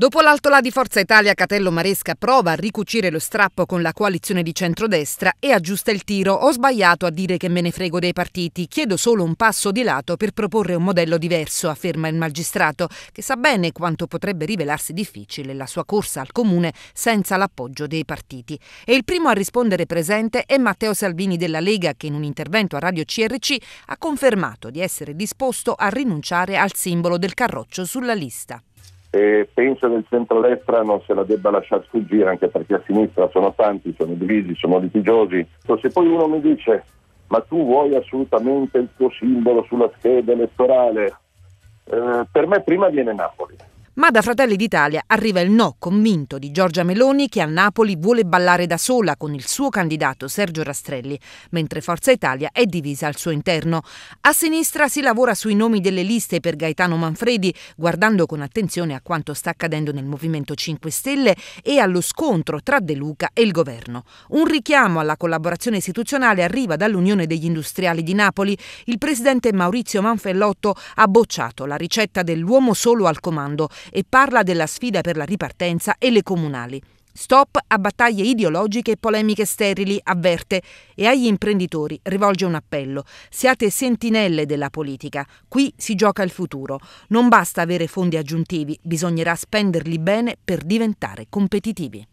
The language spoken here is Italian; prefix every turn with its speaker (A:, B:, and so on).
A: Dopo l'altolà di Forza Italia, Catello Maresca prova a ricucire lo strappo con la coalizione di centrodestra e aggiusta il tiro. Ho sbagliato a dire che me ne frego dei partiti, chiedo solo un passo di lato per proporre un modello diverso, afferma il magistrato, che sa bene quanto potrebbe rivelarsi difficile la sua corsa al comune senza l'appoggio dei partiti. E il primo a rispondere presente è Matteo Salvini della Lega, che in un intervento a Radio CRC ha confermato di essere disposto a rinunciare al simbolo del carroccio sulla lista.
B: E penso che il centrodestra non se la debba lasciare sfuggire, anche perché a sinistra sono tanti, sono divisi, sono litigiosi. Se poi uno mi dice ma tu vuoi assolutamente il tuo simbolo sulla scheda elettorale, eh, per me prima viene Napoli.
A: Ma da Fratelli d'Italia arriva il no convinto di Giorgia Meloni che a Napoli vuole ballare da sola con il suo candidato Sergio Rastrelli, mentre Forza Italia è divisa al suo interno. A sinistra si lavora sui nomi delle liste per Gaetano Manfredi, guardando con attenzione a quanto sta accadendo nel Movimento 5 Stelle e allo scontro tra De Luca e il governo. Un richiamo alla collaborazione istituzionale arriva dall'Unione degli Industriali di Napoli. Il presidente Maurizio Manfellotto ha bocciato la ricetta dell'uomo solo al comando e parla della sfida per la ripartenza e le comunali. Stop a battaglie ideologiche e polemiche sterili, avverte, e agli imprenditori rivolge un appello. Siate sentinelle della politica, qui si gioca il futuro. Non basta avere fondi aggiuntivi, bisognerà spenderli bene per diventare competitivi.